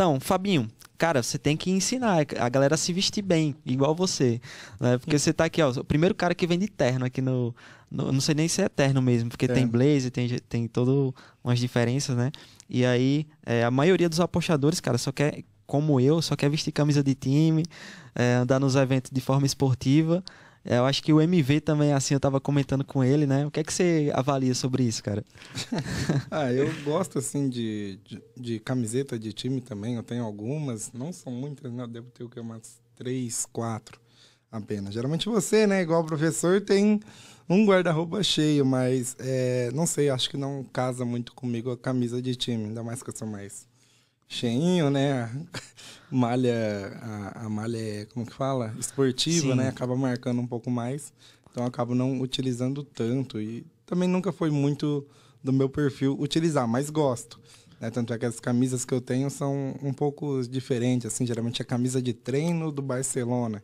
Então, Fabinho, cara, você tem que ensinar a galera a se vestir bem, igual você. Né? Porque você tá aqui, ó, o primeiro cara que vem de terno aqui no. no não sei nem se é terno mesmo, porque é. tem blazer, tem, tem todas umas diferenças, né? E aí, é, a maioria dos apostadores, cara, só quer, como eu, só quer vestir camisa de time, é, andar nos eventos de forma esportiva. É, eu acho que o MV também, assim, eu tava comentando com ele, né? O que é que você avalia sobre isso, cara? ah, eu gosto, assim, de, de, de, camiseta de time também. Eu tenho algumas, não são muitas, né? Eu devo ter o que? Umas três, quatro apenas. Geralmente você, né, igual professor, tem um guarda-roupa cheio, mas é, não sei, acho que não casa muito comigo a camisa de time, ainda mais que eu sou mais cheinho, né? malha, a, a, malha é, como que fala? Esportiva, né? Sim. né? Acaba marcando um pouco mais. Então, acabo não utilizando tanto. E também nunca foi muito do meu perfil utilizar, mas gosto. Né? Tanto é que as camisas que eu tenho são um pouco diferentes, assim, geralmente a é camisa de treino do Barcelona,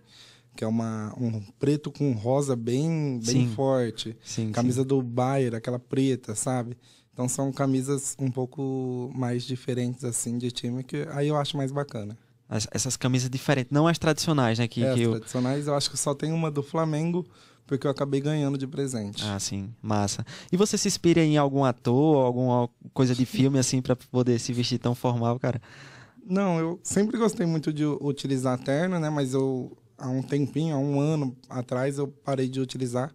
que é uma, um preto com rosa bem, bem sim. forte. Sim, camisa sim. do Bayern, aquela preta, sabe? Então são camisas um pouco mais diferentes, assim, de time, que aí eu acho mais bacana. As, essas camisas diferentes, não as tradicionais, né? Que, é, que as eu... tradicionais eu acho que só tem uma do Flamengo, porque eu acabei ganhando de presente. Ah, sim, massa. E você se inspira em algum ator, alguma coisa de filme assim para poder se vestir tão formal, cara? Não, eu sempre gostei muito de utilizar terno, né? Mas eu há um tempinho, há um ano atrás, eu parei de utilizar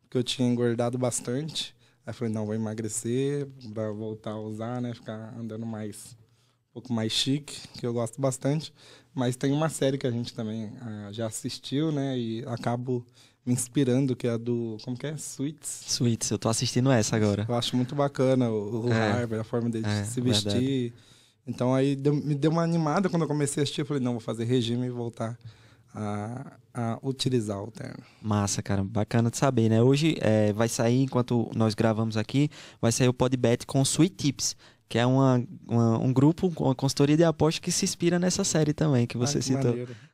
porque eu tinha engordado bastante. Aí falei, não, vou emagrecer, para voltar a usar, né? Ficar andando mais, um pouco mais chique, que eu gosto bastante. Mas tem uma série que a gente também ah, já assistiu, né? E acabo me inspirando, que é a do, como que é? Suits. Suits, eu tô assistindo essa agora. Eu acho muito bacana o, o é, Harvard, a forma dele é, se vestir. Verdade. Então aí deu, me deu uma animada quando eu comecei a assistir. Eu falei, não, vou fazer regime e voltar a, a utilizar o termo Massa, cara. Bacana de saber, né? Hoje é, vai sair, enquanto nós gravamos aqui, vai sair o Podbet com Sweet Tips, que é uma, uma um grupo, uma consultoria de aposta que se inspira nessa série também, que você ah, que citou. Maneiro.